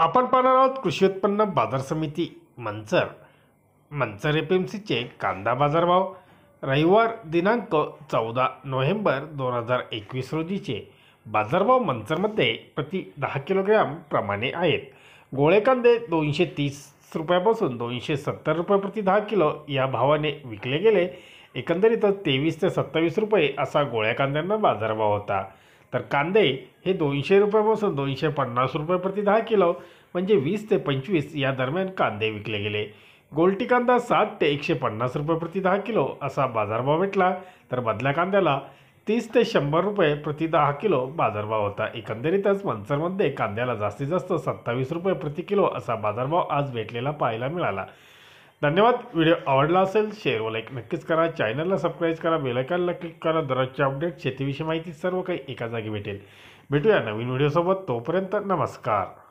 आपण पाहणार आहोत कृषी उत्पन्न बाजार समिती मंचर मंचर एफ एम सीचे कांदा बाजारभाव रविवार दिनांक चौदा नोव्हेंबर दोन हजार एकवीस रोजीचे बाजारभाव मंचरमध्ये प्रति दहा किलोग्रॅम प्रमाणे आहेत गोळे कांदे दोनशे तीस रुपयापासून दोनशे सत्तर रुपये प्रति दहा किलो या भावाने विकले गेले एकंदरीत तेवीस ते सत्तावीस रुपये असा गोळ्या कांद्यांना बाजारभाव होता तर कांदे हे दोनशे रुपयापासून दोनशे पन्नास रुपये प्रति दहा किलो म्हणजे वीस ते पंचवीस या दरम्यान कांदे विकले गेले गोलटी कांदा साठ ते एकशे पन्नास रुपये प्रति दहा किलो असा बाजारभाव भेटला तर बदला कांद्याला तीस ते शंभर रुपये प्रति दहा किलो बाजारभाव होता एकंदरीतच मनसरमध्ये कांद्याला जास्तीत जास्त सत्तावीस रुपये प्रति किलो असा बाजारभाव आज भेटलेला पाहायला मिळाला धन्यवाद व्हिडिओ आवडला असेल शेअर व लाईक नक्कीच करा चॅनलला सबस्क्राईब करा बेलायकॉनला क्लिक करा दररोजच्या अपडेट शेतीविषयी माहिती सर्व काही एका जागी भेटेल भेटूया नवीन व्हिडिओसोबत तोपर्यंत नमस्कार